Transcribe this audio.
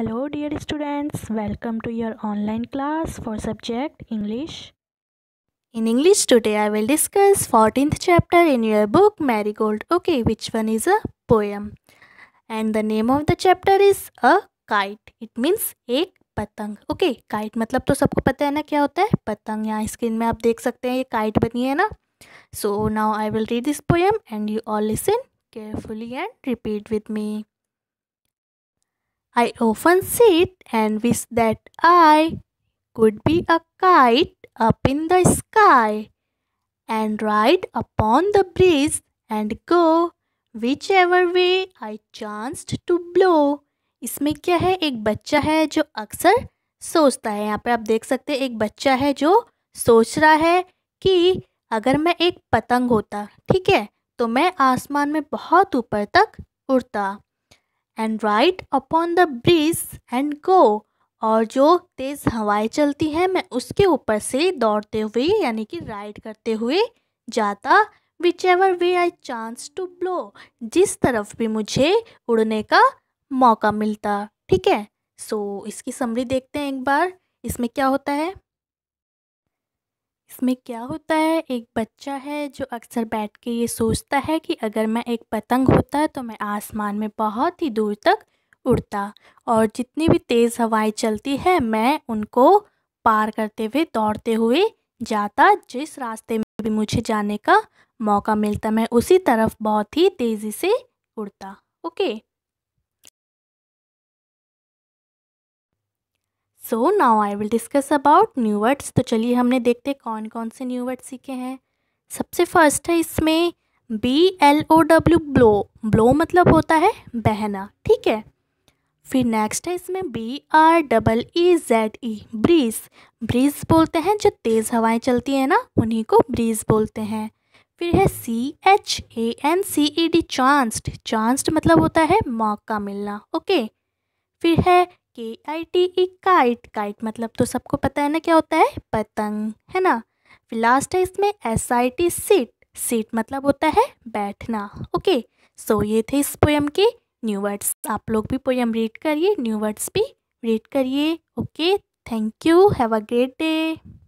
Hello dear students welcome to your online class for subject English in English today I will discuss fourteen chapter in your book Marigold okay which one is a poem and the name of the chapter is a kite it means एक पतंग okay kite मतलब तो सबको पता है ना क्या होता है पतंग यहाँ स्क्रीन में आप देख सकते हैं ये काइट बनी है ना so now I will read this poem and you all listen carefully and repeat with me I often sit and wish that I could be a kite up in the sky and ride upon the breeze and go whichever way I chanced to blow. इसमें क्या है एक बच्चा है जो अक्सर सोचता है यहाँ पे आप देख सकते हैं एक बच्चा है जो सोच रहा है कि अगर मैं एक पतंग होता ठीक है तो मैं आसमान में बहुत ऊपर तक उड़ता and ride upon the breeze and go और जो तेज़ हवाएं चलती हैं मैं उसके ऊपर से दौड़ते हुए यानी कि राइड करते हुए जाता whichever way I chance to blow जिस तरफ भी मुझे उड़ने का मौका मिलता ठीक है सो so, इसकी समरी देखते हैं एक बार इसमें क्या होता है इसमें क्या होता है एक बच्चा है जो अक्सर बैठ के ये सोचता है कि अगर मैं एक पतंग होता तो मैं आसमान में बहुत ही दूर तक उड़ता और जितनी भी तेज़ हवाएं चलती है मैं उनको पार करते हुए दौड़ते हुए जाता जिस रास्ते में भी मुझे जाने का मौका मिलता मैं उसी तरफ बहुत ही तेज़ी से उड़ता okay so now I will discuss about new words तो चलिए हमने देखते कौन कौन से न्यू वर्ड सीखे हैं सबसे फर्स्ट है इसमें B L O W blow blow मतलब होता है बहना ठीक है फिर नेक्स्ट है इसमें B R double E Z E breeze breeze बोलते हैं जो तेज़ हवाएं चलती हैं ना उन्हीं को ब्रीज बोलते हैं फिर है C H A N C E D chanced chanced मतलब होता है मौका मिलना ओके फिर है K I T E kite kite मतलब तो सबको पता है ना क्या होता है पतंग है ना फिर लास्ट है इसमें S I T sit sit मतलब होता है बैठना ओके सो ये थे इस पोएम के न्यू वर्ड्स आप लोग भी पोएम रीड करिए न्यू वर्ड्स भी रीड करिए okay thank you have a great day